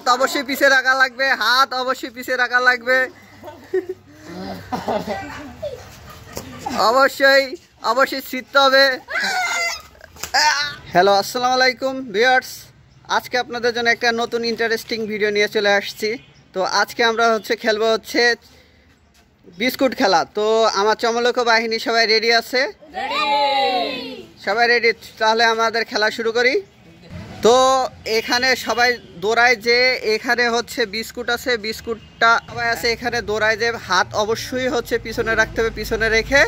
হাত অবশ্যই পিছে রাখা লাগবে হাত অবশ্যই পিছে রাখা লাগবে অবশ্যই অবশ্যই ছিটতে হবে হ্যালো আসসালামু আলাইকুম ভিউয়ার্স আজকে আপনাদের জন্য একটা নতুন ইন্টারেস্টিং ভিডিও নিয়ে চলে আসছি তো আজকে আমরা হচ্ছে খেলবো হচ্ছে বিস্কুট খেলা তো আমার চমলক বাহিনী সবাই রেডি আছে সবাই রেডি তাহলে আমাদের খেলা শুরু করি তো এখানে সবাই দৌড়ায় যে এখানে হচ্ছে বিস্কুট আছে বিস্কুটটা সবাই আছে এখানে দৌড়ায় যে হাত অবশ্যই হচ্ছে পিছনে রাখতে হবে পিছনে রেখে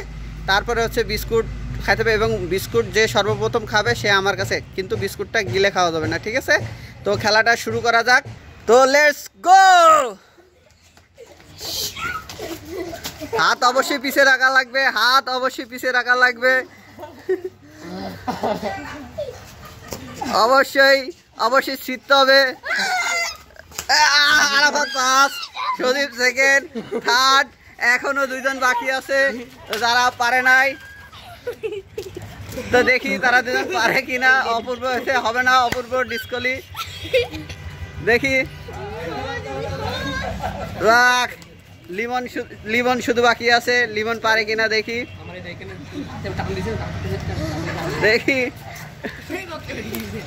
তারপরে হচ্ছে বিস্কুট খাইতে হবে এবং বিস্কুট যে সর্বপ্রথম খাবে সে আমার কাছে কিন্তু বিস্কুটটা গিলে খাওয়া যাবে না ঠিক আছে তো খেলাটা শুরু করা যাক তো লেটস গো হাত অবশ্যই পিছিয়ে রাখা লাগবে হাত অবশ্যই পিছিয়ে রাখা লাগবে অবশ্যই অবশ্যই শিখতে হবে আরাফাত সদীপ সেকেন্ড থার্ড এখনো দুইজন বাকি আছে যারা পারে নাই তো দেখি তারা দুজন পারে কিনা অপূর্ব হয়েছে হবে না অপূর্ব ডিসকলি দেখি রাখ লিমন লিমন শুধু বাকি আছে লিমন পারে কিনা দেখি দেখি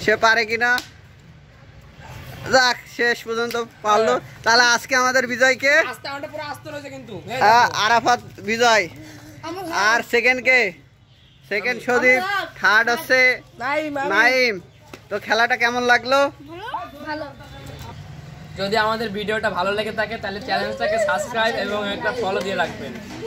সে পারে কিনা যাক শেষ পর্যন্ত পারলো হ্যাঁ। তাহলে আজকে আমাদের বিজয়কে আরাফাত বিজয় আর সেকেন্ড কে সেকেন্ড সদীপ থার্ড হচ্ছে নাইম তো খেলাটা কেমন লাগলো যদি আমাদের ভিডিওটা ভালো লেগে থাকে তাহলে চ্যানেলটাকে সাবস্ক্রাইব এবং একটা ফলো দিয়ে রাখবেন